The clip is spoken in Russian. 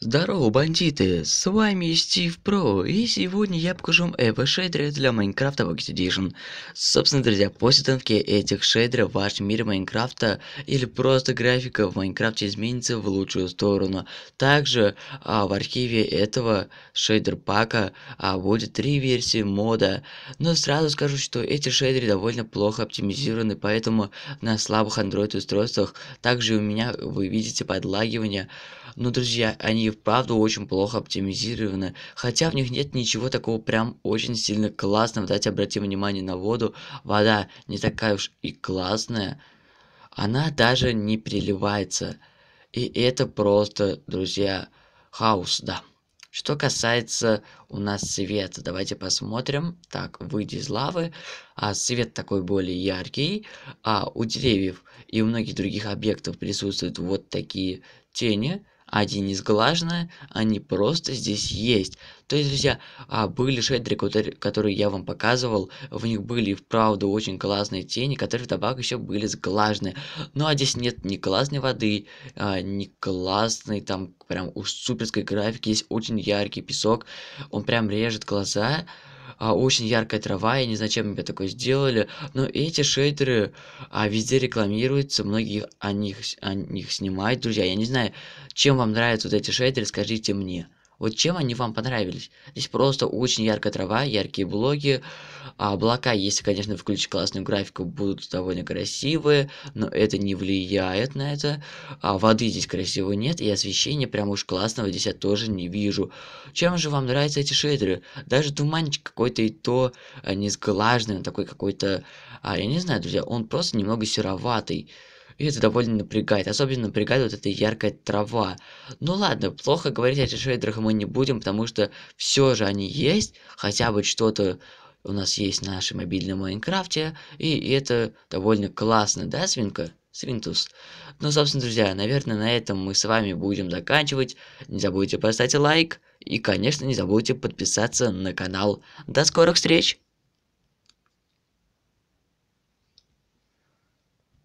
Здорово, бандиты! С вами Стив Про, и сегодня я покажу вам эво шейдеры для Майнкрафта в Edition. Собственно, друзья, по установке этих шейдеров ваш мир Майнкрафта или просто графика в Майнкрафте изменится в лучшую сторону. Также а, в архиве этого шейдер пака а, будет три версии мода, но сразу скажу, что эти шейдеры довольно плохо оптимизированы, поэтому на слабых Android устройствах также у меня вы видите подлагивание, но, друзья, они они вправду очень плохо оптимизированы, хотя в них нет ничего такого прям очень сильно классного. Дайте обратим внимание на воду. Вода не такая уж и классная, она даже не приливается, И это просто, друзья, хаос, да. Что касается у нас света, давайте посмотрим. Так, выйди из лавы. А, свет такой более яркий. А у деревьев и у многих других объектов присутствуют вот такие тени один не сглаженная, они просто здесь есть. То есть, друзья, а, были шейдеры, которые я вам показывал, в них были, вправду, очень классные тени, которые в добавок еще были сглажены. Ну, а здесь нет ни классной воды, а, ни классной, там, прям у суперской графики, есть очень яркий песок, он прям режет глаза, а, очень яркая трава, я не знаю, чем меня такое сделали, но эти шейдеры а, везде рекламируются, многие о них, о них снимают, друзья, я не знаю, чем вам нравятся вот эти шейдеры, скажите мне. Вот чем они вам понравились? Здесь просто очень яркая трава, яркие блоги а облака, если, конечно, включить классную графику, будут довольно красивые, но это не влияет на это. А воды здесь красиво нет, и освещение прям уж классного здесь я тоже не вижу. Чем же вам нравятся эти шейдеры? Даже туманчик какой-то и то а, не сглаженный, он такой какой-то... А, я не знаю, друзья, он просто немного сероватый. И это довольно напрягает. Особенно напрягает вот эта яркая трава. Ну ладно, плохо говорить о этих шейдерах мы не будем, потому что все же они есть. Хотя бы что-то у нас есть в нашем Майнкрафте, и это довольно классно, да, свинка? Свинтус. Ну, собственно, друзья, наверное, на этом мы с вами будем заканчивать. Не забудьте поставить лайк, и, конечно, не забудьте подписаться на канал. До скорых встреч!